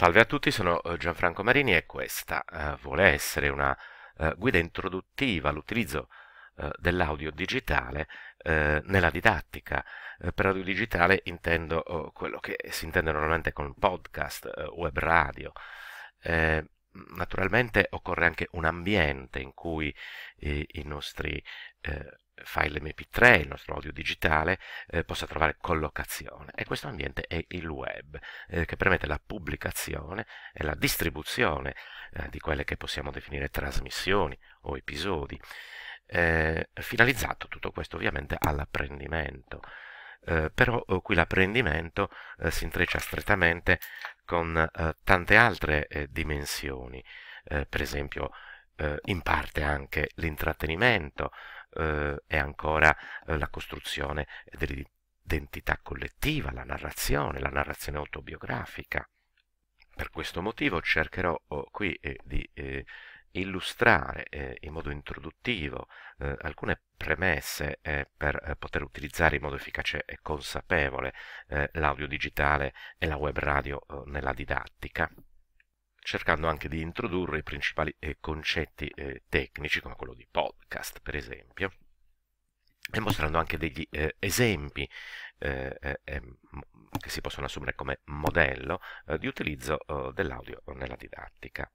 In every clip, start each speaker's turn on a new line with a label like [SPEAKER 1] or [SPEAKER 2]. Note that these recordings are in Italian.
[SPEAKER 1] Salve a tutti, sono eh, Gianfranco Marini e questa eh, vuole essere una eh, guida introduttiva all'utilizzo eh, dell'audio digitale eh, nella didattica. Eh, per audio digitale intendo oh, quello che si intende normalmente con podcast, web radio. naturalmente occorre anche un ambiente in cui i nostri file mp3, il nostro audio digitale, eh, possa trovare collocazione. E questo ambiente è il web, eh, che permette la pubblicazione e la distribuzione eh, di quelle che possiamo definire trasmissioni o episodi. Eh, finalizzato tutto questo ovviamente all'apprendimento. Eh, però oh, qui l'apprendimento eh, si intreccia strettamente con eh, tante altre eh, dimensioni, per esempio in parte anche l'intrattenimento, eh, è ancora eh, la costruzione dell'identità collettiva, la narrazione, la narrazione autobiografica. Per questo motivo cercherò oh, qui eh, di eh, illustrare eh, in modo introduttivo eh, alcune premesse per poter utilizzare in modo efficace e consapevole l'audio digitale e la web radio oh, nella didattica cercando anche di introdurre i principali eh, concetti eh, tecnici, come quello di podcast per esempio, e mostrando anche degli eh, esempi eh, eh, eh, che si possono assumere come modello di utilizzo oh, dell'audio nella didattica.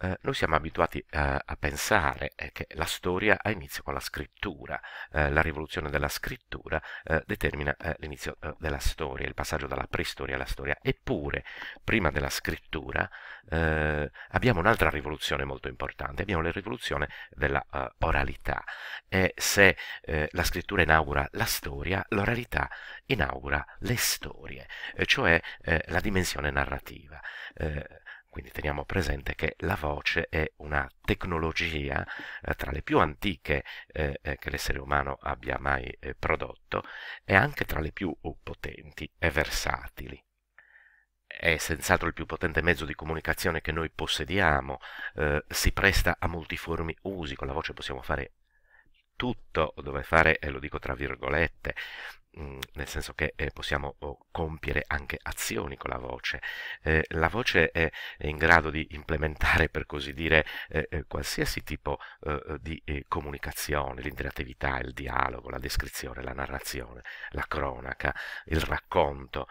[SPEAKER 1] Eh, noi siamo abituati eh, a pensare eh, che la storia ha inizio con la scrittura, eh, la rivoluzione della scrittura eh, determina eh, l'inizio della storia, il passaggio dalla preistoria alla storia, eppure prima della scrittura abbiamo un'altra rivoluzione molto importante, abbiamo la rivoluzione della oralità e se la scrittura inaugura la storia, l'oralità inaugura le storie, cioè la dimensione narrativa. Quindi teniamo presente che la voce è una tecnologia eh, tra le più antiche eh, eh che l'essere umano abbia mai eh, prodotto e anche tra le più uh, potenti e versatili. È senz'altro il più potente mezzo di comunicazione che noi possediamo, eh, si presta a multiformi usi, con la voce possiamo fare tutto dove fare, e lo dico tra virgolette, Mm, nel senso che eh, possiamo oh, compiere anche azioni con la voce. Eh, la voce è, è, in grado di implementare, per così dire, eh, eh qualsiasi tipo eh, eh, di comunicazione, l'interattività, il dialogo, la descrizione, la narrazione, la cronaca, il racconto.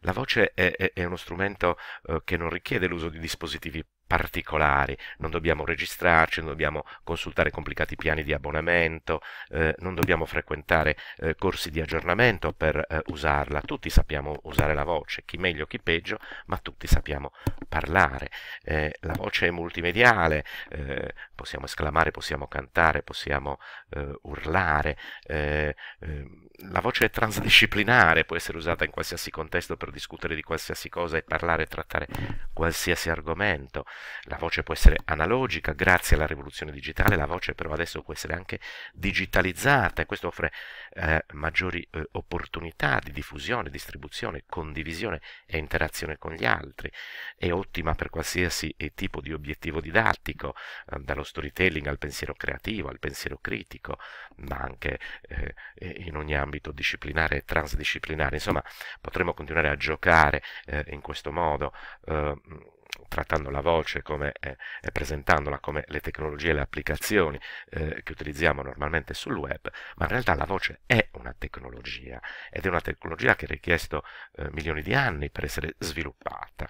[SPEAKER 1] la voce è, è, è uno strumento che non richiede l'uso di dispositivi particolari, non dobbiamo registrarci, non dobbiamo consultare complicati piani di abbonamento, eh, non dobbiamo frequentare eh, corsi di aggiornamento per eh, usarla, tutti sappiamo usare la voce, chi meglio chi peggio, ma tutti sappiamo parlare. Eh, la voce è multimediale, eh, possiamo esclamare, possiamo cantare, possiamo eh, urlare, ehm, la voce è transdisciplinare, può essere usata in qualsiasi contesto per discutere di qualsiasi cosa e parlare e trattare qualsiasi argomento. La voce può essere analogica, grazie alla rivoluzione digitale la voce però adesso può essere anche digitalizzata e questo offre eh, maggiori eh, opportunità di diffusione, distribuzione, condivisione e interazione con gli altri. È ottima per qualsiasi eh, tipo di obiettivo didattico, eh, dallo storytelling al pensiero creativo, al pensiero critico, ma anche eh, in ogni ambito disciplinare e transdisciplinare. Insomma, potremmo continuare a giocare eh, in questo modo ehm, trattando la voce come, eh, eh presentandola come le tecnologie e le applicazioni eh, che utilizziamo normalmente sul web, ma in realtà la voce è una tecnologia ed è una tecnologia che ha richiesto eh, milioni di anni per essere sviluppata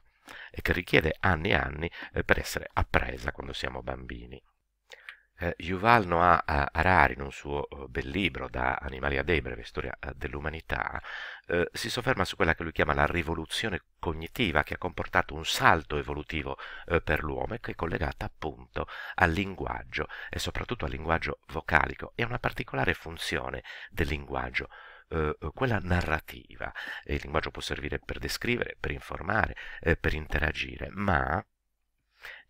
[SPEAKER 1] e che richiede anni e anni eh, per essere appresa quando siamo bambini eh, Yuval Noah eh, Harari, in un suo eh, bel libro da Animali a Dei, breve storia eh, dell'umanità, eh, si sofferma su quella che lui chiama la rivoluzione cognitiva che ha comportato un salto evolutivo eh, per l'uomo e che è collegata appunto al linguaggio e soprattutto al linguaggio vocalico e a una particolare funzione del linguaggio quella narrativa. Il linguaggio può servire per descrivere, per informare, per interagire, ma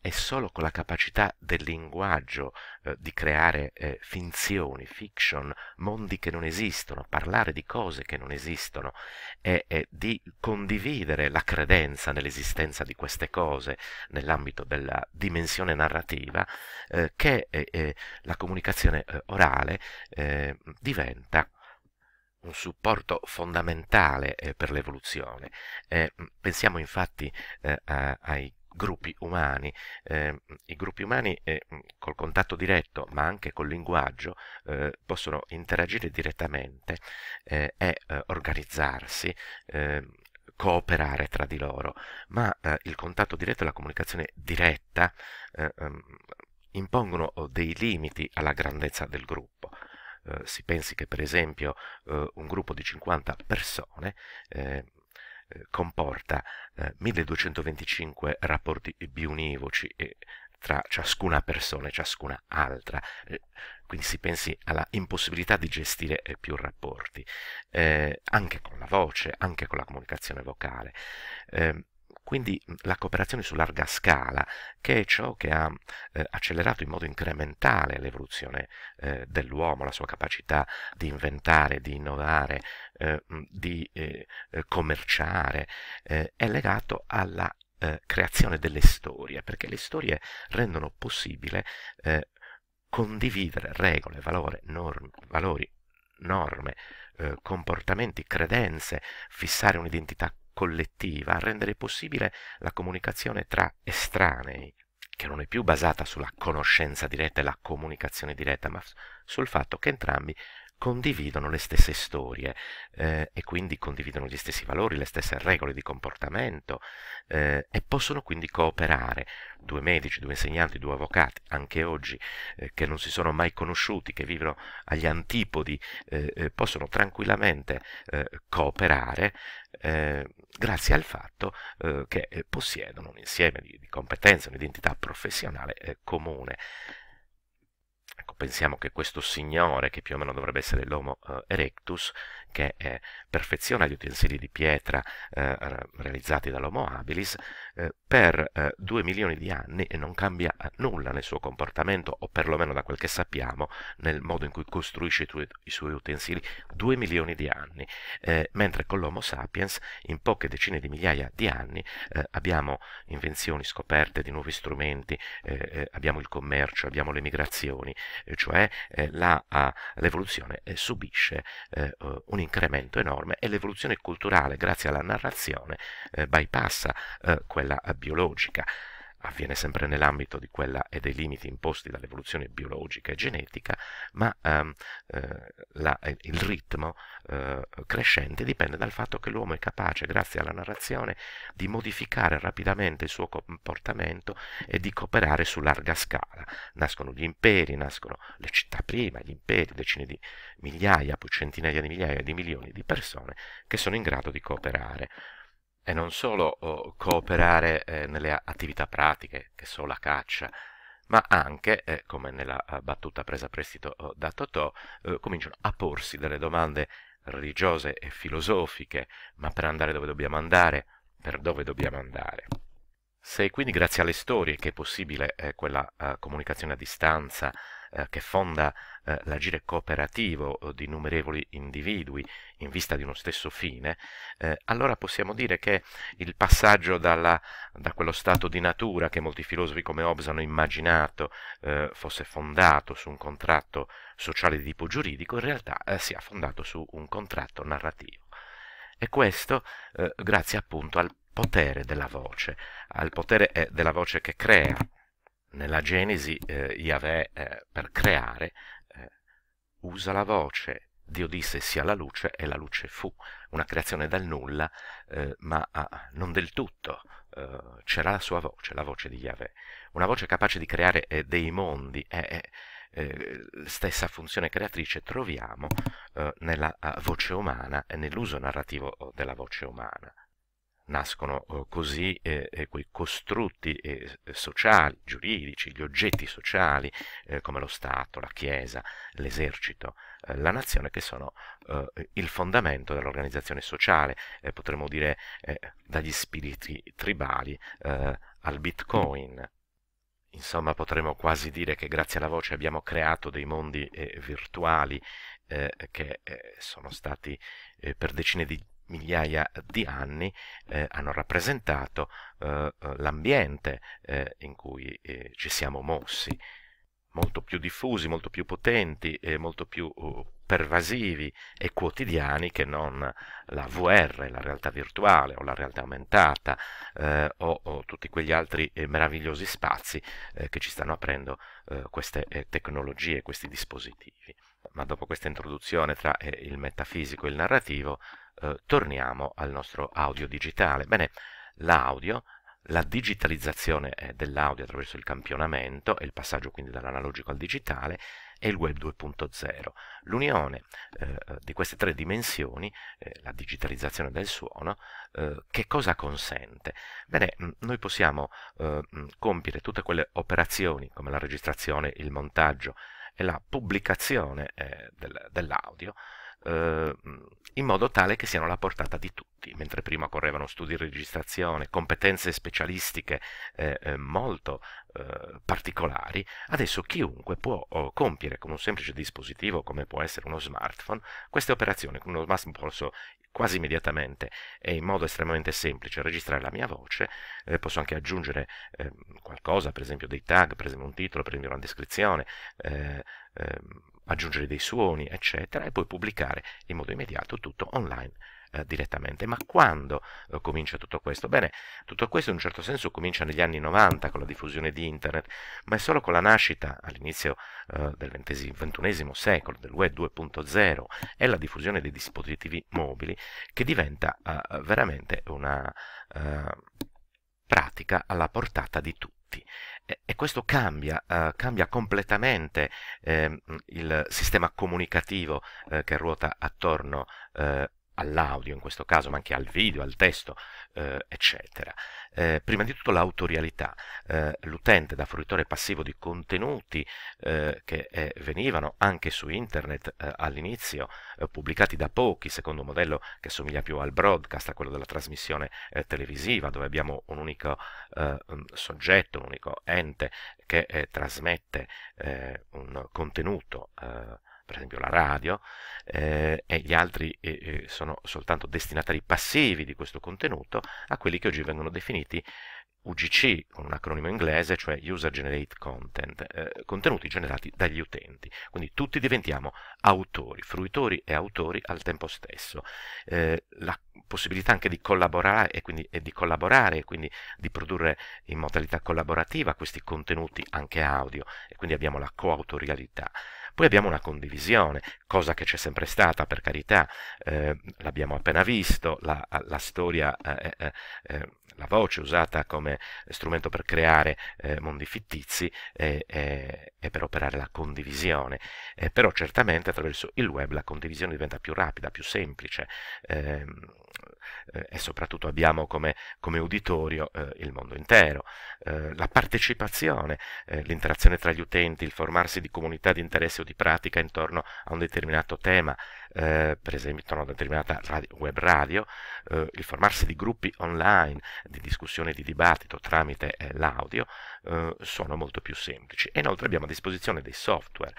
[SPEAKER 1] è solo con la capacità del linguaggio eh, di creare eh, finzioni, fiction, mondi che non esistono, parlare di cose che non esistono e, e di condividere la credenza nell'esistenza di queste cose nell'ambito della dimensione narrativa eh, che eh, eh, la comunicazione eh, orale diventa un supporto fondamentale per l'evoluzione. pensiamo infatti ai gruppi umani. Eh, I gruppi umani eh, mm, col contatto diretto, ma anche col linguaggio, eh, possono interagire direttamente eh, e eh, organizzarsi, ehm, cooperare tra di loro, ma eh, il contatto diretto e la comunicazione diretta ehm, impongono oh, dei limiti alla grandezza del gruppo. si pensi che per esempio un gruppo di 50 persone eh, comporta 1225 eh, rapporti bionivoci eh, tra ciascuna persona e ciascuna altra, quindi si pensi alla impossibilità di gestire più rapporti, anche con la voce, anche con la comunicazione vocale. Ehm, quindi la cooperazione su larga scala, che è ciò che ha eh, accelerato in modo incrementale l'evoluzione eh, dell'uomo, la sua capacità di inventare, di innovare, eh, di eh, eh, commerciare, eh, è legato alla creazione delle storie, perché le storie rendono possibile condividere regole, valore, norme, valori, norme, comportamenti, credenze, fissare un'identità collettiva a rendere possibile la comunicazione tra estranei, che non è più basata sulla conoscenza diretta e la comunicazione diretta, ma sul fatto che entrambi condividono le stesse storie eh, e quindi condividono gli stessi valori, le stesse regole di comportamento eh, e possono quindi cooperare. Due medici, due insegnanti, due avvocati, anche oggi eh, che non si sono mai conosciuti, che vivono agli antipodi, eh, eh, possono tranquillamente eh, cooperare grazie al fatto che possiedono un insieme di, di competenze, un'identità professionale comune pensiamo che questo signore, che più o meno dovrebbe essere l'Homo eh, erectus, che perfeziona gli utensili di pietra eh, realizzati dall'Homo habilis, eh, per eh, 2 milioni di anni e non cambia eh, nulla nel suo comportamento, o perlomeno da quel che sappiamo, nel modo in cui costruisce i, tue, i suoi utensili, 2 milioni di anni, eh, mentre con l'Homo sapiens in poche decine di migliaia di anni eh, abbiamo invenzioni, scoperte di nuovi strumenti, abbiamo il commercio, abbiamo le migrazioni, cioè la, l'evoluzione subisce un incremento enorme e l'evoluzione culturale, grazie alla narrazione, bypassa quella quella biologica. Avviene sempre nell'ambito di quella e dei limiti imposti dall'evoluzione biologica e genetica, ma ehm, eh, la, eh, il ritmo eh, crescente dipende dal fatto che l'uomo è capace, grazie alla narrazione, di modificare rapidamente il suo comportamento e di cooperare su larga scala. Nascono gli imperi, nascono le città prima, gli imperi, decine di migliaia, poi centinaia di migliaia di milioni di persone che sono in grado di cooperare e non solo oh, cooperare eh, nelle attività pratiche, che so la caccia, ma anche, eh, come nella eh, battuta presa a prestito oh, da Totò, eh, cominciano a porsi delle domande religiose e filosofiche, ma per andare dove dobbiamo andare, per dove dobbiamo andare. Se quindi grazie alle storie che è possibile eh, quella comunicazione a distanza, eh, che fonda eh, l'agire cooperativo eh, di innumerevoli individui in vista di uno stesso fine, eh, allora possiamo dire che il passaggio dalla, da quello stato di natura che molti filosofi come Hobbes hanno immaginato fosse fondato su un contratto sociale di tipo giuridico, in realtà sia fondato su un contratto narrativo. E questo grazie appunto al potere della voce, al potere della voce che crea nella Genesi eh, Yahweh eh, per creare eh, usa la voce Dio disse sia la luce e la luce fu una creazione dal nulla eh, ma ah, non del tutto eh, c'era la sua voce, la voce di Yahweh una voce capace di creare eh, dei mondi stessa funzione creatrice troviamo nella ah, voce umana e nell'uso narrativo oh, della voce umana nascono eh, così eh, quei costrutti eh, sociali, giuridici, gli oggetti sociali eh, come lo Stato, la Chiesa, l'esercito, eh, la nazione che sono eh, il fondamento dell'organizzazione sociale, potremmo dire dagli spiriti tribali al bitcoin. Insomma, potremmo quasi dire che grazie alla voce abbiamo creato dei mondi virtuali che sono stati per decine di migliaia di anni eh, hanno rappresentato eh, eh l'ambiente eh, in cui eh, ci siamo mossi, molto più diffusi, molto più potenti, molto più uh, pervasivi e quotidiani che non la VR, la realtà virtuale o la realtà aumentata eh, o, o, tutti quegli altri meravigliosi spazi che ci stanno aprendo queste tecnologie, questi dispositivi. Ma dopo questa introduzione tra il metafisico e il narrativo, eh, torniamo al nostro audio digitale. Bene, l'audio, la digitalizzazione eh, dell'audio attraverso il campionamento e il passaggio quindi dall'analogico al digitale e il web 2.0. L'unione eh, eh, di queste tre dimensioni, eh, la digitalizzazione del suono, eh, che cosa consente? Bene, mm, noi possiamo mh, mm, compiere tutte quelle operazioni come la registrazione, il montaggio e la pubblicazione del, dell'audio eh, in modo tale che siano alla portata di tutti, mentre prima correvano studi di registrazione, competenze specialistiche eh, eh, molto eh, particolari, adesso chiunque può oh, compiere con un semplice dispositivo come può essere uno smartphone queste operazioni, con uno smartphone posso quasi immediatamente e in modo estremamente semplice registrare la mia voce, eh, posso anche aggiungere ehm, qualcosa, per esempio dei tag, per esempio un titolo, per esempio una descrizione, eh, ehm, aggiungere dei suoni, eccetera, e poi pubblicare in modo immediato tutto online eh, direttamente. Ma quando eh, comincia tutto questo? Bene, tutto questo in un certo senso comincia negli anni 90 con la diffusione di Internet, ma è solo con la nascita all'inizio eh, del XXI secolo del Web 2.0 e la diffusione dei dispositivi mobili che diventa eh, veramente una eh, pratica alla portata di tutti e questo cambia, uh, cambia completamente eh, il sistema comunicativo eh, che ruota attorno eh, all'audio in questo caso, ma anche al video, al testo, eh, eccetera. Eh, prima di tutto l'autorialità. Eh, l'utente da fruitore passivo di contenuti eh, che eh, venivano anche su internet eh, all'inizio pubblicati da pochi, secondo un modello che somiglia più al broadcast, a quello della trasmissione televisiva, dove abbiamo un unico soggetto, un unico ente che trasmette un contenuto per esempio la radio, eh, e gli altri eh, eh, sono soltanto destinatari passivi di questo contenuto, a quelli che oggi vengono definiti UGC, con un acronimo inglese, cioè User Generate Content, eh, contenuti generati dagli utenti. Quindi tutti diventiamo autori, fruitori e autori al tempo stesso. Eh, la possibilità anche di collaborare e quindi e di collaborare, quindi di produrre in modalità collaborativa questi contenuti anche audio e quindi abbiamo la coautorialità. Poi abbiamo una condivisione, cosa che c'è sempre stata, per carità, eh, l'abbiamo appena visto, la, la storia eh, eh, eh la voce usata come strumento per creare eh, mondi fittizi e, e, e, per operare la condivisione, eh, però certamente attraverso il web la condivisione diventa più rapida, più semplice ehm, eh, e soprattutto abbiamo come, come uditorio eh, il mondo intero. Eh, la partecipazione, eh, l'interazione tra gli utenti, il formarsi di comunità di interesse o di pratica intorno a un determinato tema, eh, prese in una determinata radio, web radio, eh, il formarsi di gruppi online di discussione e di dibattito tramite eh, l'audio, eh, sono molto più semplici. E inoltre abbiamo a disposizione dei software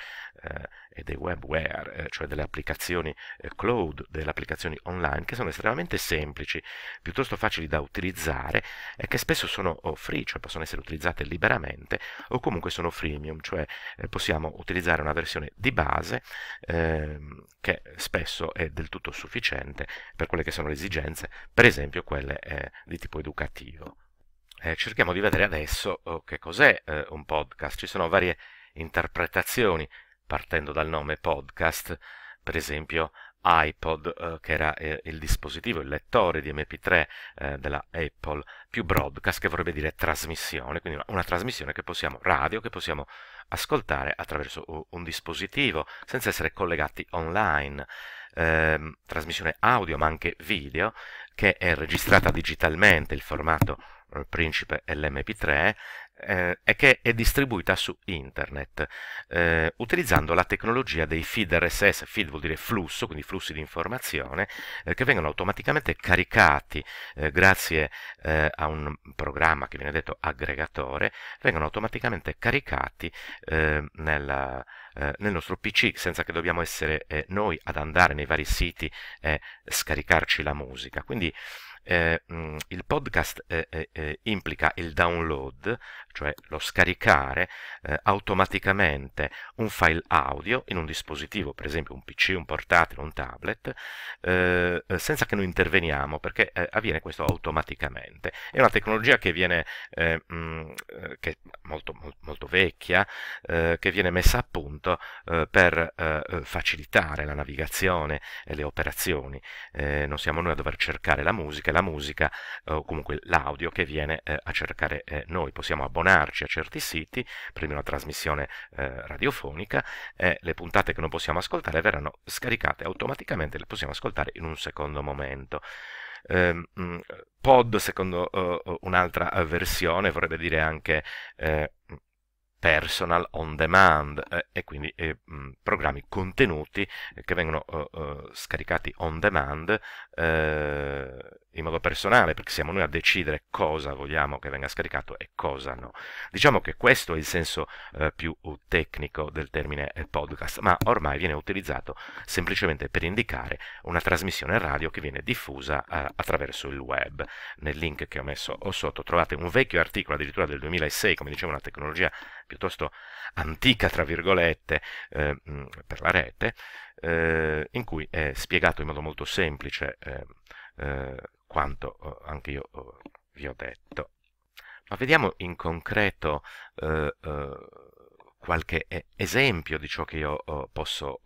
[SPEAKER 1] eh, e dei webware, eh, cioè delle applicazioni eh, cloud, delle applicazioni online, che sono estremamente semplici, piuttosto facili da utilizzare e che spesso sono oh, free, cioè possono essere utilizzate liberamente o comunque sono freemium, cioè eh, possiamo utilizzare una versione di base ehm, che spesso è del tutto sufficiente per quelle che sono le esigenze, per esempio quelle di tipo educativo eh, cerchiamo di vedere adesso oh, che cos'è eh, un podcast. Ci sono varie interpretazioni partendo dal nome podcast, per esempio iPod, eh, che era eh, il dispositivo, il lettore di MP3 eh, della Apple, più broadcast, che vorrebbe dire trasmissione, quindi una, una, trasmissione che possiamo, radio, che possiamo ascoltare attraverso un dispositivo, senza essere collegati online, ehm, trasmissione audio ma anche video, che è registrata digitalmente, il formato eh, principe LMP3 eh, è che è distribuita su internet eh, utilizzando la tecnologia dei feed RSS, feed vuol dire flusso, quindi flussi di informazione eh, che vengono automaticamente caricati eh, grazie eh, a un programma che viene detto aggregatore, vengono automaticamente caricati nella, nel nostro PC senza che dobbiamo essere noi ad andare nei vari siti e scaricarci la musica. Quindi eh, mm, il podcast eh, eh, eh, implica il download, cioè lo scaricare eh, automaticamente un file audio in un dispositivo, per esempio un PC, un portatile, un tablet, senza che noi interveniamo, perché avviene questo automaticamente. È una tecnologia che viene mh, mm, che è molto, molto, molto vecchia, che viene messa a punto per facilitare la navigazione e le operazioni. non siamo noi a dover cercare la musica, la musica eh, o comunque l'audio che viene eh, a cercare eh, noi. Possiamo abbonarci a certi siti, prima una trasmissione radiofonica e le puntate che non possiamo ascoltare verranno scaricate automaticamente, le possiamo ascoltare in un secondo momento. Ehm, mm, pod, secondo un'altra versione, vorrebbe dire anche personal on demand eh, e quindi eh, mm, programmi contenuti eh, che vengono eh, eh, scaricati on demand in modo personale perché siamo noi a decidere cosa vogliamo che venga scaricato e cosa no. Diciamo che questo è il senso più uh, tecnico del termine podcast, ma ormai viene utilizzato semplicemente per indicare una trasmissione radio che viene diffusa attraverso il web. Nel link che ho messo sotto trovate un vecchio articolo addirittura del 2006, come dicevo, una tecnologia piuttosto antica, tra virgolette, eh, mm, per la rete, eh, in cui è spiegato in modo molto semplice eh, eh, quanto eh, anche io vi ho detto. Ma vediamo in concreto qualche esempio di ciò che io posso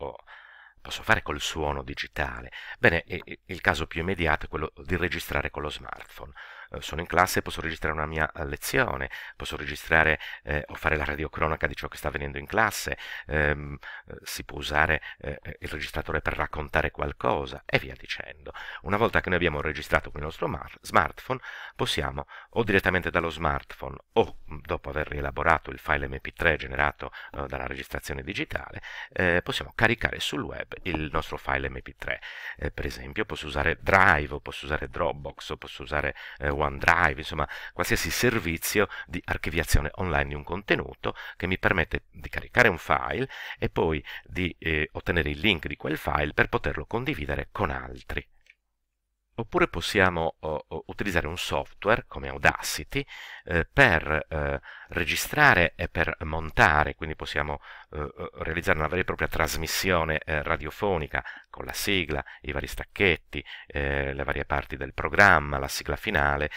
[SPEAKER 1] posso fare col suono digitale? Bene, il caso più immediato è quello di registrare con lo smartphone. Eh, sono in classe, posso registrare una mia eh, lezione, posso registrare eh, o fare la radiocronaca di ciò che sta avvenendo in classe, ehm, eh, si può usare eh, il registratore per raccontare qualcosa e via dicendo. Una volta che noi abbiamo registrato con il nostro smartphone, possiamo o direttamente dallo smartphone o mm, dopo aver rielaborato il file mp3 generato eh, dalla registrazione digitale, possiamo caricare sul web il nostro file mp3. per esempio posso usare Drive, posso usare Dropbox, posso usare eh, OneDrive, insomma qualsiasi servizio di archiviazione online di un contenuto che mi permette di caricare un file e poi di eh, ottenere il link di quel file per poterlo condividere con altri oppure possiamo o, utilizzare un software come Audacity eh, per eh, registrare e per montare, quindi possiamo eh, eh realizzare una vera e propria trasmissione eh, radiofonica con la sigla, i vari stacchetti, eh, le varie parti del programma, la sigla finale,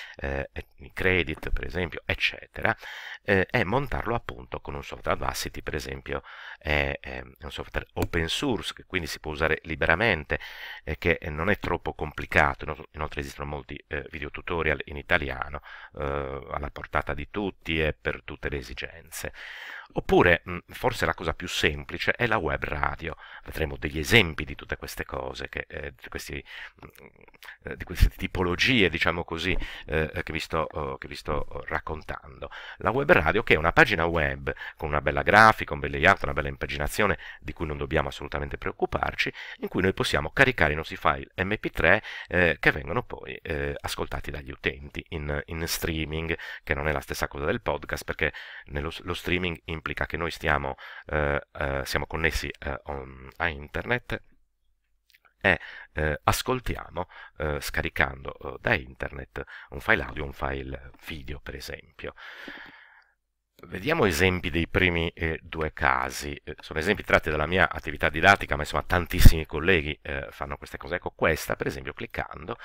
[SPEAKER 1] i credit per esempio, eccetera, e montarlo appunto con un software Audacity per esempio, è, è un software open source che quindi si può usare liberamente e che non è troppo complicato inoltre esistono molti eh, video tutorial in italiano eh, alla portata di tutti e per tutte le esigenze. Oppure, mm, forse la cosa più semplice, è la web radio. Vedremo degli esempi di tutte queste cose, che, eh, di, questi, mm, eh, di, queste tipologie, diciamo così, eh, che, vi sto, oh, che, vi sto, raccontando. La web radio che è una pagina web con una bella grafica, un bel layout, una bella impaginazione di cui non dobbiamo assolutamente preoccuparci, in cui noi possiamo caricare i nostri file mp3 eh, che vengono poi eh, ascoltati dagli utenti in, in, streaming, che non è la stessa cosa del podcast, perché nello, lo streaming in implica che noi stiamo, eh, eh, siamo connessi eh, on, a internet e eh, ascoltiamo eh, scaricando eh, da internet un file audio, un file video per esempio. Vediamo esempi dei primi due casi, sono esempi tratti dalla mia attività didattica, ma insomma tantissimi colleghi fanno queste cose. Ecco questa, per esempio, cliccando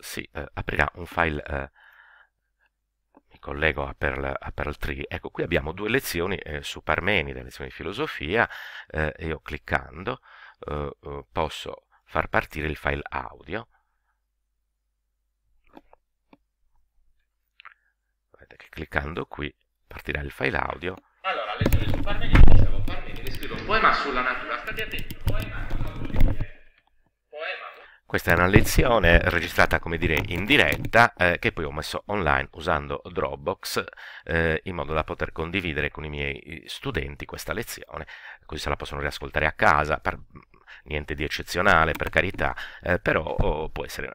[SPEAKER 1] si aprirà un file collego a Perl, a Perl 3, ecco qui abbiamo due lezioni eh, su Parmenide, lezioni di filosofia, eh, io cliccando eh, eh, posso far partire il file audio, vedete che cliccando qui partirà il file audio. Allora, lezione su Parmenide, dicevo Parmenide scrive un poema sulla natura, state attenti, poema sulla natura. Questa è una lezione registrata, come dire, in diretta, eh, che poi ho messo online usando Dropbox, eh, in modo da poter condividere con i miei studenti questa lezione, così se la possono riascoltare a casa, per, mm, niente di eccezionale per carità, eh, però oh, può essere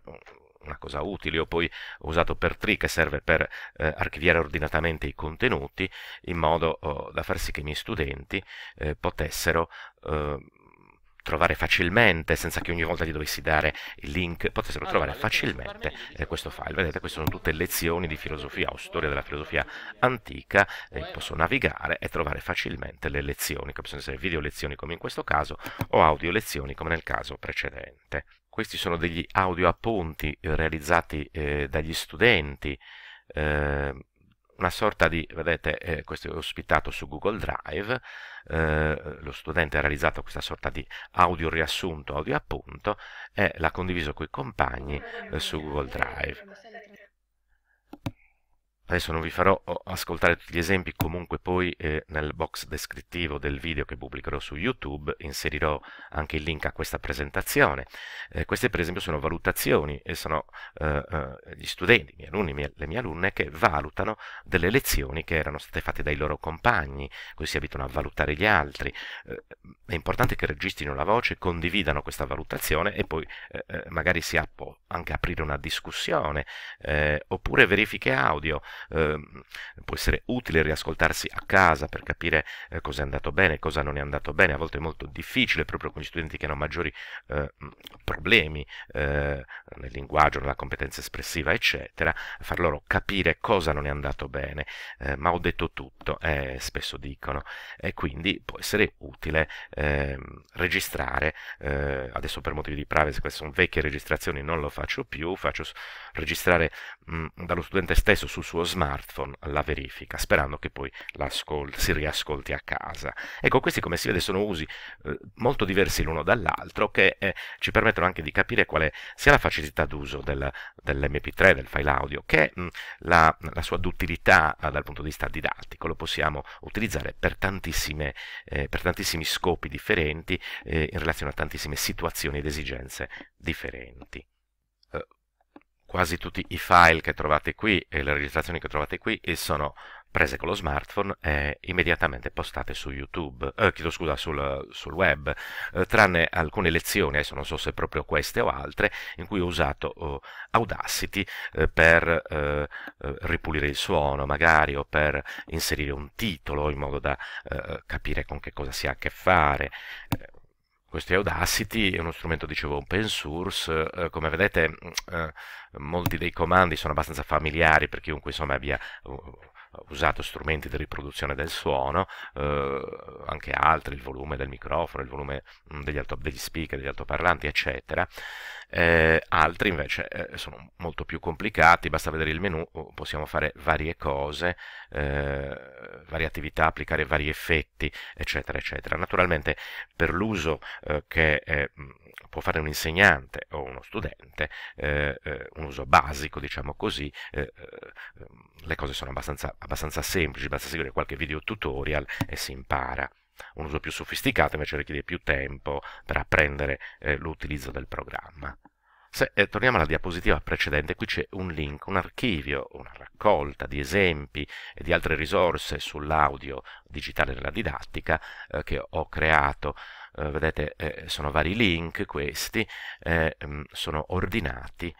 [SPEAKER 1] una cosa utile, ho poi usato per Tree che serve per eh, archiviare ordinatamente i contenuti in modo oh, da far sì che i miei studenti eh, potessero eh, trovare facilmente, senza che ogni volta gli dovessi dare il link, potessero trovare facilmente eh, questo file. Vedete, queste sono tutte lezioni di filosofia o storia della filosofia antica, eh, posso navigare e trovare facilmente le lezioni, che possono essere video lezioni come in questo caso, o audio lezioni come nel caso precedente. Questi sono degli audio appunti eh, realizzati eh, dagli studenti, eh, una sorta di, vedete, eh, questo è ospitato su Google Drive, eh, lo studente ha realizzato questa sorta di audio riassunto, audio appunto, e l'ha condiviso con i compagni eh, su Google Drive. Adesso non vi farò oh, ascoltare tutti gli esempi, comunque poi eh, nel box descrittivo del video che pubblicherò su YouTube inserirò anche il link a questa presentazione. Eh, queste per esempio sono valutazioni e sono eh, eh gli studenti, i miei alunni, mie, le mie alunne che valutano delle lezioni che erano state fatte dai loro compagni, così si abitano a valutare gli altri. Eh, è importante che registrino la voce, condividano questa valutazione e poi eh, magari si può anche aprire una discussione oppure verifiche audio. Ehm, può essere utile riascoltarsi a casa per capire eh, cosa è andato bene, e cosa non è andato bene, a volte è molto difficile proprio con gli studenti che hanno maggiori ehm, eh, problemi nel linguaggio, nella competenza espressiva, eccetera, far loro capire cosa non è andato bene, eh, ma ho detto tutto, eh, spesso dicono, e quindi può essere utile ehm, registrare, eh, adesso per motivi di privacy, queste sono vecchie registrazioni, non lo faccio più, faccio registrare mh, mm, dallo studente stesso sul suo smartphone la verifica, sperando che poi si riascolti a casa. Ecco, questi come si vede sono usi eh, molto diversi l'uno dall'altro che eh, ci permettono anche di capire quale sia la facilità d'uso del, dell'MP3, del file audio, che mh, mm, la, la, sua duttilità eh, dal punto di vista didattico. Lo possiamo utilizzare per, eh, per tantissimi scopi differenti eh, in relazione a tantissime situazioni ed esigenze differenti quasi tutti i file che trovate qui e le registrazioni che trovate qui sono prese con lo smartphone e immediatamente postate su YouTube, eh, chiedo scusa, sul, sul web, eh, tranne alcune lezioni, adesso non so se proprio queste o altre, in cui ho usato oh, Audacity eh, per eh, eh, ripulire il suono magari o per inserire un titolo in modo da eh, capire con che cosa si ha a che fare. Questo è Audacity, è uno strumento, dicevo, open source, eh, come vedete eh, molti dei comandi sono abbastanza familiari per chiunque insomma, abbia usato strumenti di riproduzione del suono, eh, anche altri, il volume del microfono, il volume mm, degli, alto, degli speaker, degli altoparlanti, eccetera. Eh, altri invece eh, sono molto più complicati, basta vedere il menu, oh, possiamo fare varie cose, eh, varie attività, applicare vari effetti, eccetera, eccetera. Naturalmente per l'uso eh, che è mm, può fare un insegnante o uno studente, eh, eh, un uso basico, diciamo così, eh, eh, le cose sono abbastanza, abbastanza semplici, basta seguire qualche video tutorial e si impara. Un uso più sofisticato invece richiede più tempo per apprendere eh, l'utilizzo del programma. Se eh, torniamo alla diapositiva precedente, qui c'è un link, un archivio, una raccolta di esempi e di altre risorse sull'audio digitale nella didattica eh, che ho creato eh, vedete eh, sono vari link questi, eh, mm, sono ordinati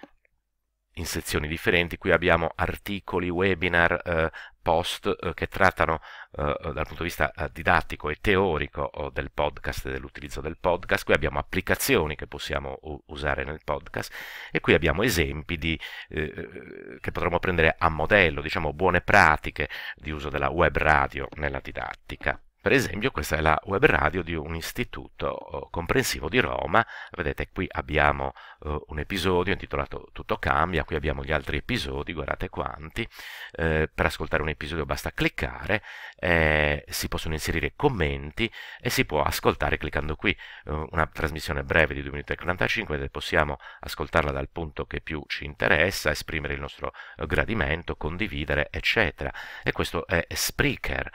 [SPEAKER 1] in sezioni differenti, qui abbiamo articoli, webinar, eh, post eh, che trattano eh, dal punto di vista didattico e teorico del podcast e dell'utilizzo del podcast, qui abbiamo applicazioni che possiamo usare nel podcast e qui abbiamo esempi di, eh, che potremmo prendere a modello, diciamo buone pratiche di uso della web radio nella didattica. Per esempio questa è la web radio di un istituto eh, comprensivo di Roma, vedete qui abbiamo uh, un episodio intitolato Tutto cambia, qui abbiamo gli altri episodi, guardate quanti, eh, per ascoltare un episodio basta cliccare, eh, si possono inserire commenti e si può ascoltare cliccando qui uh, una trasmissione breve di 2 minuti e 45, possiamo ascoltarla dal punto che più ci interessa, esprimere il nostro gradimento, condividere eccetera e questo è Spreaker,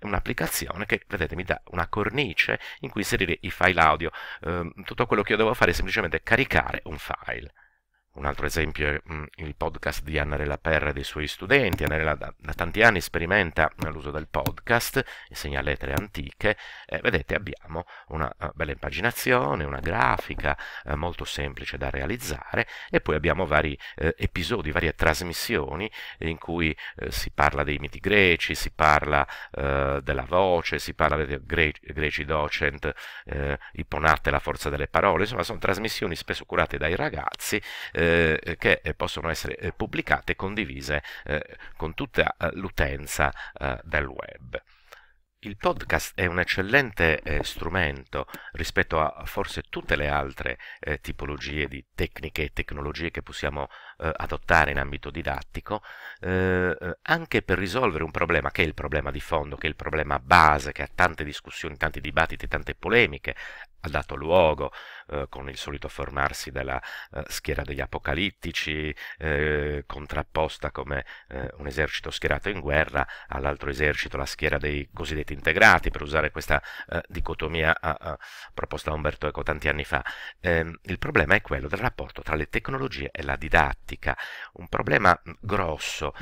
[SPEAKER 1] un'applicazione applicazione che, vedete, mi dà una cornice in cui inserire i file audio. Eh, tutto quello che io devo fare è semplicemente caricare un file. Un altro esempio è mm, il podcast di Annarella Perra e dei suoi studenti. Annarella da, da tanti anni sperimenta l'uso del podcast, insegna lettere antiche. Eh, vedete, abbiamo una eh, bella impaginazione, una grafica uh, molto semplice da realizzare e poi abbiamo vari uh, episodi, varie trasmissioni in cui si parla dei miti greci, si parla della voce, si parla dei gre greci docent, eh, Iponate, la forza delle parole. Insomma, sono trasmissioni spesso curate dai ragazzi eh, che eh, possono essere eh, pubblicate e condivise eh, con tutta l'utenza del web. Il podcast è un eccellente eh, strumento rispetto a forse tutte le altre eh, tipologie di tecniche e tecnologie che possiamo eh, adottare in ambito didattico, anche per risolvere un problema che è il problema di fondo, che è il problema base, che ha tante discussioni, tanti dibattiti, tante polemiche, ha dato luogo eh, con il solito formarsi della eh, schiera degli apocalittici, eh, contrapposta come eh, un esercito schierato in guerra all'altro esercito, la schiera dei cosiddetti integrati, per usare questa eh, dicotomia eh, proposta da Umberto Eco tanti anni fa. Ehm, il problema è quello del rapporto tra le tecnologie e la didattica, un problema grosso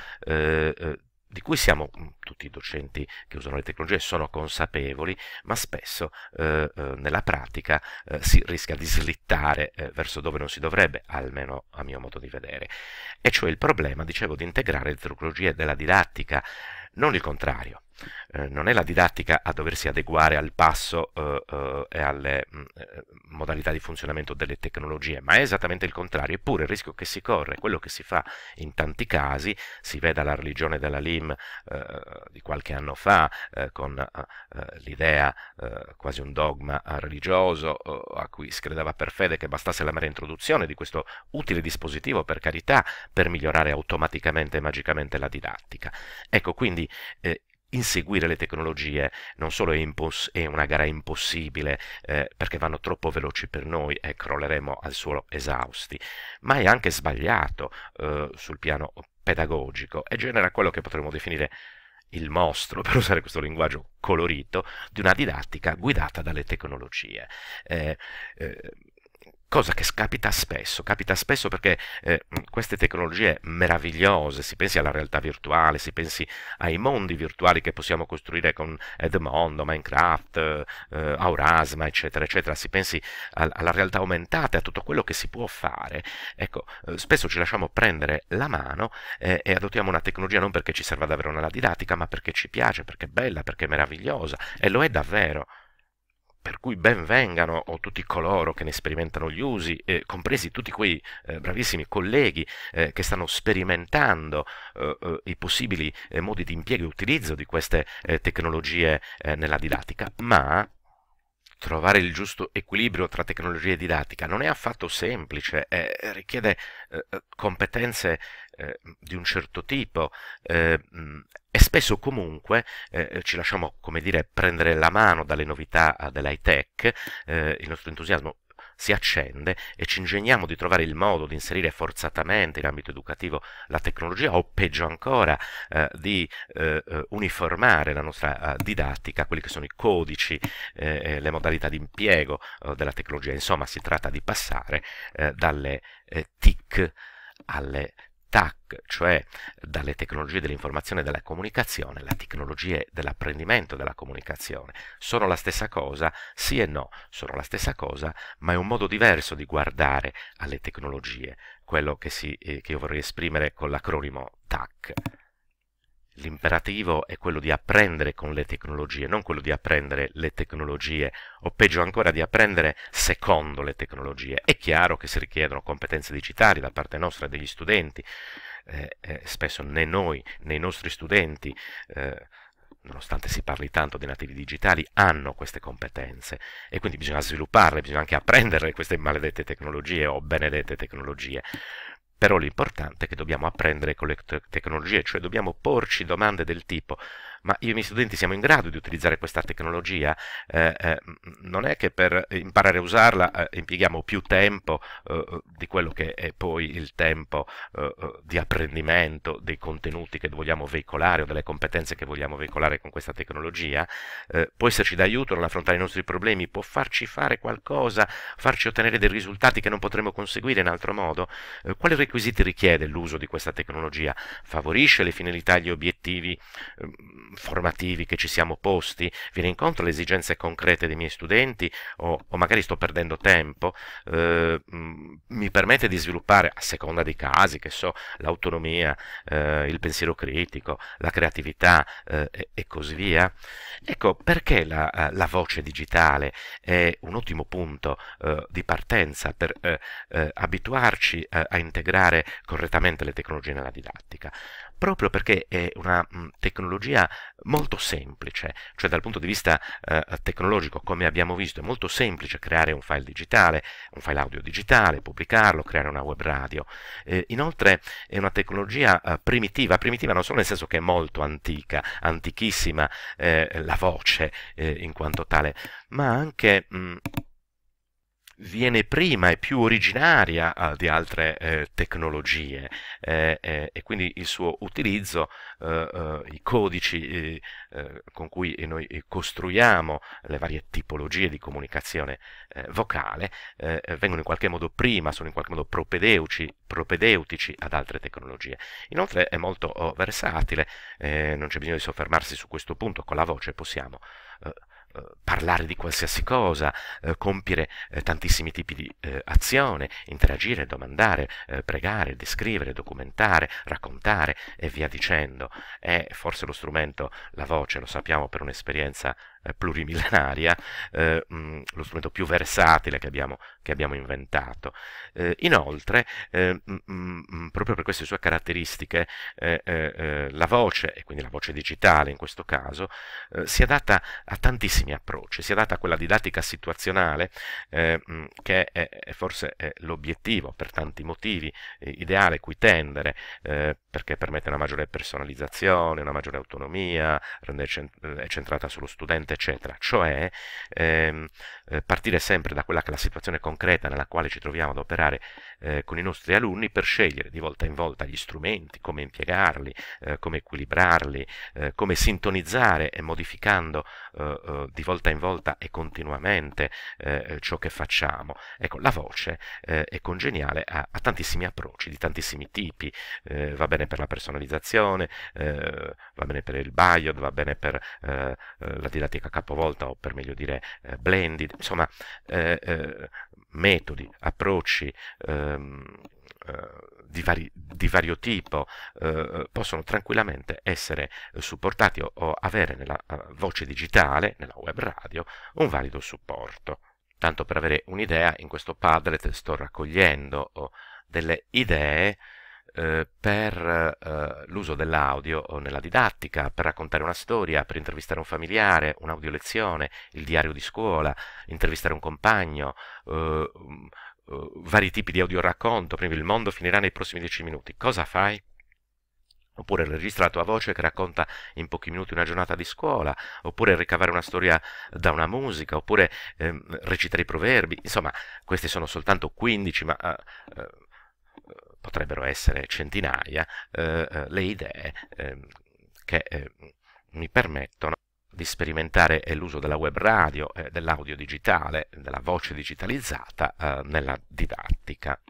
[SPEAKER 1] di cui siamo mm, tutti i docenti che usano le tecnologie sono consapevoli, ma spesso eh, eh, nella pratica eh, si rischia di slittare eh, verso dove non si dovrebbe, almeno a mio modo di vedere. E cioè il problema, dicevo, di integrare le tecnologie della didattica non il contrario. Eh, non è la didattica a doversi adeguare al passo eh, eh, e alle mh, mm, eh, modalità di funzionamento delle tecnologie, ma è esattamente il contrario. Eppure il rischio che si corre, quello che si fa in tanti casi, si veda la religione della LIM eh, di qualche anno fa, eh, con l'idea quasi un dogma religioso a cui si credeva per fede che bastasse la mera introduzione di questo utile dispositivo, per carità, per migliorare automaticamente e magicamente la didattica. Ecco, quindi quindi eh, inseguire le tecnologie non solo è, impos- è una gara impossibile eh, perché vanno troppo veloci per noi e crolleremo al suolo esausti, ma è anche sbagliato eh, sul piano pedagogico e genera quello che potremmo definire il mostro, per usare questo linguaggio colorito, di una didattica guidata dalle tecnologie. Eh, eh cosa che capita spesso, capita spesso perché eh, queste tecnologie meravigliose, si pensi alla realtà virtuale, si pensi ai mondi virtuali che possiamo costruire con Edmondo, Minecraft, eh, Aurasma, eccetera, eccetera, si pensi al, alla realtà aumentata, a tutto quello che si può fare, ecco, eh, spesso ci lasciamo prendere la mano eh, e adottiamo una tecnologia non perché ci serva davvero nella didattica, ma perché ci piace, perché è bella, perché è meravigliosa, e lo è davvero per cui ben vengano o tutti coloro che ne sperimentano gli usi, eh, compresi tutti quei eh, bravissimi colleghi eh, che stanno sperimentando eh, eh, i possibili eh, modi di impiego e utilizzo di queste tecnologie nella didattica, ma trovare il giusto equilibrio tra tecnologia e didattica non è affatto semplice, richiede competenze eh, di un certo tipo eh, mm, e spesso comunque eh, eh, ci lasciamo, come dire, prendere la mano dalle novità ah, dell'high tech, il nostro entusiasmo si accende e ci ingegniamo di trovare il modo di inserire forzatamente in ambito educativo la tecnologia o peggio ancora eh, di eh, uniformare la nostra eh, didattica quelli che sono i codici, le modalità di impiego della tecnologia. Insomma, si tratta di passare dalle TIC alle TAC, cioè dalle tecnologie dell'informazione e della comunicazione, le tecnologie dell'apprendimento della comunicazione, sono la stessa cosa? Sì e no, sono la stessa cosa, ma è un modo diverso di guardare alle tecnologie, quello che, si, eh, che io vorrei esprimere con l'acronimo TAC l'imperativo è quello di apprendere con le tecnologie, non quello di apprendere le tecnologie, o peggio ancora di apprendere secondo le tecnologie. È chiaro che si richiedono competenze digitali da parte nostra e degli studenti, eh, eh, spesso né noi né i nostri studenti, eh, nonostante si parli tanto dei nativi digitali, hanno queste competenze e quindi bisogna svilupparle, bisogna anche apprendere queste maledette tecnologie o benedette tecnologie. Però l'importante è che dobbiamo apprendere con le tecnologie, cioè dobbiamo porci domande del tipo ma io e i miei studenti siamo in grado di utilizzare questa tecnologia, eh, eh, non è che per imparare a usarla eh, impieghiamo più tempo eh, eh, di quello che è poi il tempo eh, di apprendimento dei contenuti che vogliamo veicolare o delle competenze che vogliamo veicolare con questa tecnologia, può esserci d'aiuto nell'affrontare i nostri problemi, può farci fare qualcosa, farci ottenere dei risultati che non potremmo conseguire in altro modo. quali requisiti richiede l'uso di questa tecnologia? Favorisce le finalità e gli obiettivi? Ehm, formativi che ci siamo posti, viene incontro alle esigenze concrete dei miei studenti o, o magari sto perdendo tempo, eh, mm, mi permette di sviluppare, a seconda dei casi, che so, l'autonomia, eh, il pensiero critico, la creatività eh, e, e, così via. Ecco perché la, eh, la, voce digitale è un ottimo punto eh, di partenza per eh, abituarci a integrare correttamente le tecnologie nella didattica proprio perché è una tecnologia molto semplice, cioè dal punto di vista eh, tecnologico, come abbiamo visto, è molto semplice creare un file digitale, un file audio digitale, pubblicarlo, creare una web radio. Eh, inoltre è una tecnologia eh, primitiva, primitiva non solo nel senso che è molto antica, antichissima eh, la voce eh, in quanto tale, ma anche... Mh, viene prima e più originaria uh, di altre eh, tecnologie eh, eh, e quindi il suo utilizzo, eh, eh, i codici eh, con cui noi costruiamo le varie tipologie di comunicazione vocale vengono in qualche modo prima, sono in qualche modo propedeutici, propedeutici ad altre tecnologie. Inoltre è molto oh, versatile, non c'è bisogno di soffermarsi su questo punto, con la voce possiamo parlare di qualsiasi cosa, eh, compiere eh, tantissimi tipi di eh, azione, interagire, domandare, eh, pregare, descrivere, documentare, raccontare e via dicendo. È forse lo strumento, la voce, lo sappiamo per un'esperienza plurimillenaria, eh, mh, eh, mm, lo strumento più versatile che abbiamo, che abbiamo inventato. Eh, inoltre, mh, eh, mh, mm, mm, proprio per queste sue caratteristiche, eh, la voce, e quindi la voce digitale in questo caso, si adatta a tantissimi approcci, si adatta a quella didattica situazionale che è, è forse l'obiettivo per tanti motivi, ideale cui tendere, perché permette una maggiore personalizzazione, una maggiore autonomia, rende cent- è centrata sullo studente eccetera, eccetera. Cioè ehm, eh, partire sempre da quella che è la situazione concreta nella quale ci troviamo ad operare eh, con i nostri alunni per scegliere di volta in volta gli strumenti, come impiegarli, eh, come equilibrarli, eh, come sintonizzare e modificando eh, eh, di volta in volta e continuamente ciò che facciamo. Ecco, la voce è congeniale a, a, tantissimi approcci di tantissimi tipi, va bene per la personalizzazione, va bene per il bio, va bene per la didattica tecnica capovolta o per meglio dire eh, blended, insomma eh, eh, metodi, approcci ehm, eh, di, vari, di, vario tipo eh, possono tranquillamente essere supportati o, o avere nella voce digitale, nella web radio, un valido supporto. Tanto per avere un'idea, in questo Padlet sto raccogliendo oh, delle idee eh, per eh, l'uso dell'audio eh, nella didattica, per raccontare una storia, per intervistare un familiare, un'audiolezione, il diario di scuola, intervistare un compagno, eh, mm, eh vari tipi di audioracconto, prima il mondo finirà nei prossimi dieci minuti. Cosa fai? oppure registra la tua voce che racconta in pochi minuti una giornata di scuola, oppure ricavare una storia da una musica, oppure ehm, recitare i proverbi, insomma questi sono soltanto 15, ma eh, potrebbero essere centinaia, eh, eh, le idee ehm, che ehm, mi permettono di sperimentare eh, l'uso della web radio, dell'audio digitale, della voce digitalizzata nella didattica.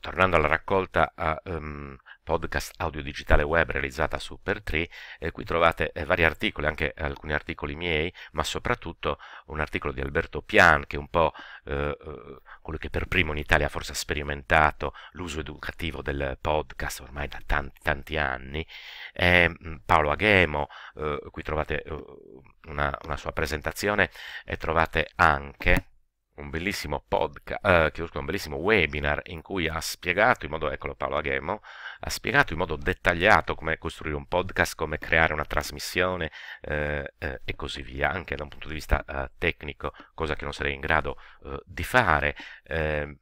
[SPEAKER 1] tornando alla raccolta um, podcast audio digitale web realizzata su Per 3. Eh, qui trovate eh, vari articoli, anche alcuni articoli miei, ma soprattutto un articolo di Alberto Pian, che è un po' eh, eh quello che per primo in Italia forse ha sperimentato l'uso educativo del podcast ormai da tanti, tanti anni. Mm, Paolo Aghemo, eh, qui trovate eh, una, una sua presentazione e trovate anche un bellissimo podcast, eh, un bellissimo webinar in cui ha spiegato in modo, eccolo Paolo Aghemo, ha spiegato in modo dettagliato come costruire un podcast, come creare una trasmissione eh, eh, e così via, anche da un punto di vista eh, tecnico, cosa che non sarei in grado eh, di fare ehm,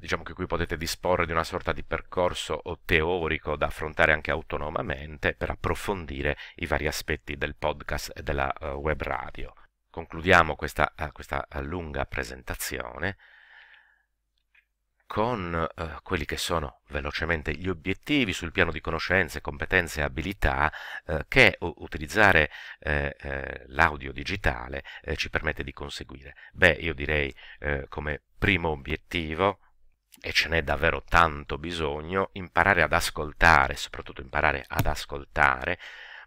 [SPEAKER 1] diciamo che qui potete disporre di una sorta di percorso teorico da affrontare anche autonomamente per approfondire i vari aspetti del podcast e della eh, web radio concludiamo questa, eh, questa eh, lunga presentazione con eh, quelli che sono velocemente gli obiettivi sul piano di conoscenze, competenze e abilità eh, che utilizzare eh, eh, l'audio digitale ci permette di conseguire. Beh, io direi come primo obiettivo, e ce n'è davvero tanto bisogno, imparare ad ascoltare, soprattutto imparare ad ascoltare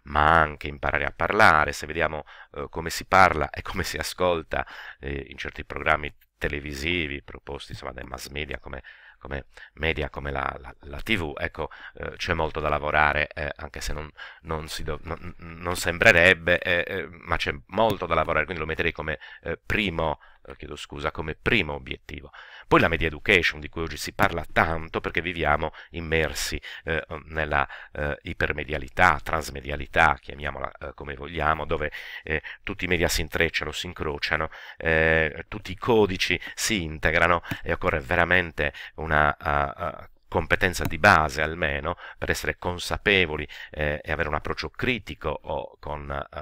[SPEAKER 1] ma anche imparare a parlare, se vediamo eh, come si parla e come si ascolta eh, in certi programmi televisivi proposti insomma, dai mass media come, come media, come la, la, la TV, ecco, eh, c'è molto da lavorare, eh, anche se non, non, do, non, non sembrerebbe, eh, eh, ma c'è molto da lavorare, quindi lo metterei come eh, primo eh, chiedo scusa, come primo obiettivo. Poi la media education di cui oggi si parla tanto perché viviamo immersi eh, nella eh, ipermedialità, transmedialità, chiamiamola eh, come vogliamo, dove eh, tutti i media si intrecciano, si incrociano, eh, tutti i codici si integrano e occorre veramente una... Uh, uh, competenza di base almeno per essere consapevoli e avere un approccio critico o con uh,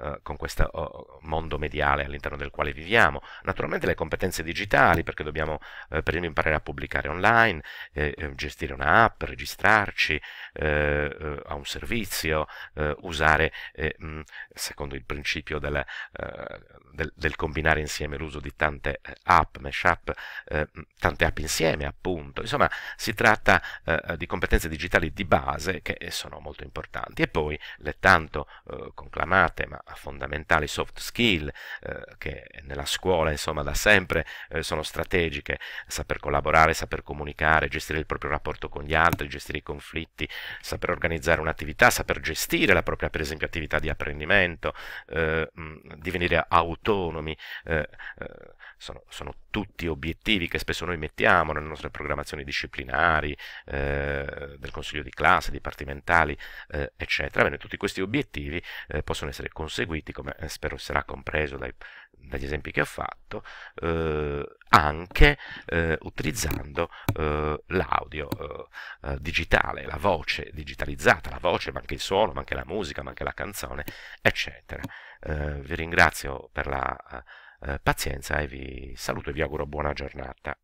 [SPEAKER 1] eh, con questo oh, mondo mediale all'interno del quale viviamo. Naturalmente le competenze digitali, perché dobbiamo eh, esempio imparare a pubblicare online, eh, eh gestire un'app, registrarci eh, a un servizio, usare mh, mm, secondo il principio del, del, del, combinare insieme l'uso di tante app, mesh app, mm, tante app insieme appunto. Insomma, si tratta di competenze digitali di base che sono molto importanti e poi le tanto conclamate ma fondamentali soft skill eh, che nella scuola insomma da sempre eh, sono strategiche, saper collaborare, saper comunicare, gestire il proprio rapporto con gli altri, gestire i conflitti, saper organizzare un'attività, saper gestire la propria per esempio attività di apprendimento, eh, mm, divenire autonomi, eh, eh, sono, sono, tutti obiettivi che spesso noi mettiamo nelle nostre programmazioni disciplinari, eh, del consiglio di classe, dipartimentali, eccetera. Bene, tutti questi obiettivi possono essere considerati seguiti, come eh, spero sarà compreso dai, dagli esempi che ho fatto, eh, anche eh, utilizzando eh, l'audio eh, eh, digitale, la voce digitalizzata, la voce, ma anche il suono, ma anche la musica, ma anche la canzone, eccetera. vi ringrazio per la pazienza e vi saluto e vi auguro buona giornata.